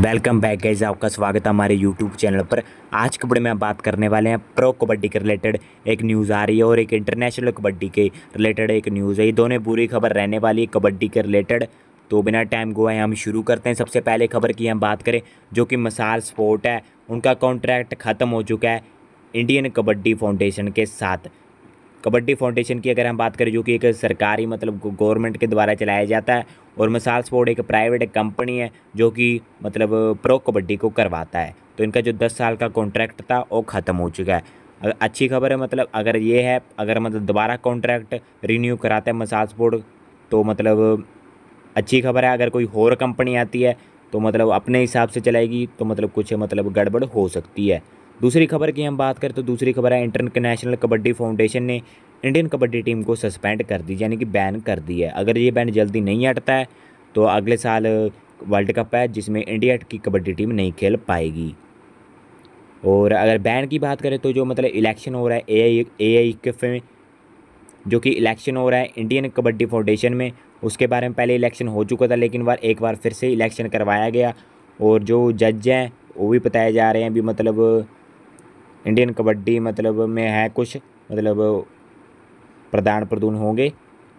welcome back guys आपका स्वागत है हमारे यूट्यूब चैनल पर आज के में बात करने वाले हैं प्रो कबड्डी के रिलेटेड एक न्यूज़ आ रही है और एक इंटरनेशनल कबड्डी के रिलेटेड एक न्यूज़ है ये दोनों बुरी खबर रहने वाली है कबड्डी के रिलेटेड तो बिना टाइम गोवा हम शुरू करते हैं सबसे पहले खबर की हम बात करें जो कि मसाल स्पोर्ट है उनका कॉन्ट्रैक्ट ख़त्म हो चुका है इंडियन कबड्डी फाउंडेशन के साथ कबड्डी फाउंडेशन की अगर हम बात करें जो कि एक सरकारी मतलब गवर्नमेंट के द्वारा चलाया जाता है और मिसाल स्पोर्ट एक प्राइवेट कंपनी है जो कि मतलब प्रो कबड्डी को करवाता है तो इनका जो दस साल का कॉन्ट्रैक्ट था वो ख़त्म हो चुका है अच्छी खबर है मतलब अगर ये है अगर मतलब दोबारा कॉन्ट्रैक्ट रीन्यू कराता है मसाज स्पोर्ट तो मतलब अच्छी खबर है अगर कोई और कंपनी आती है तो मतलब अपने हिसाब से चलाएगी तो मतलब कुछ मतलब गड़बड़ हो सकती है दूसरी खबर की हम बात करें तो दूसरी खबर है इंटरनेशनल कबड्डी फाउंडेशन ने इंडियन कबड्डी टीम को सस्पेंड कर दी यानी कि बैन कर दी है अगर ये बैन जल्दी नहीं हटता है तो अगले साल वर्ल्ड कप है जिसमें इंडिया की कबड्डी टीम नहीं खेल पाएगी और अगर बैन की बात करें तो जो मतलब इलेक्शन हो रहा है ए आई ए आई में जो कि इलेक्शन हो रहा है इंडियन कबड्डी फाउंडेशन में उसके बारे में पहले इलेक्शन हो चुका था लेकिन बार एक बार फिर से इलेक्शन करवाया गया और जो जज हैं वो भी बताए जा रहे हैं अभी मतलब इंडियन कबड्डी मतलब में है कुछ मतलब प्रदान प्रदून होंगे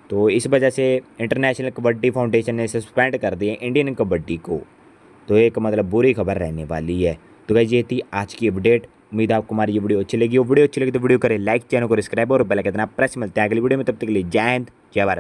तो इस वजह से इंटरनेशनल कबड्डी फाउंडेशन ने सस्पेंड कर दिया इंडियन कबड्डी को तो एक मतलब बुरी खबर रहने वाली है तो गई ये थी आज की अपडेट उम्मीद आपको हमारी ये वीडियो अच्छी लगी वीडियो अच्छी लगी तो वीडियो करें लाइक चैनल को सब्सक्राइब और बेल आइकन प्रेस मिलते हैं अगली वीडियो में तब तक के लिए जय हिंद जय भारत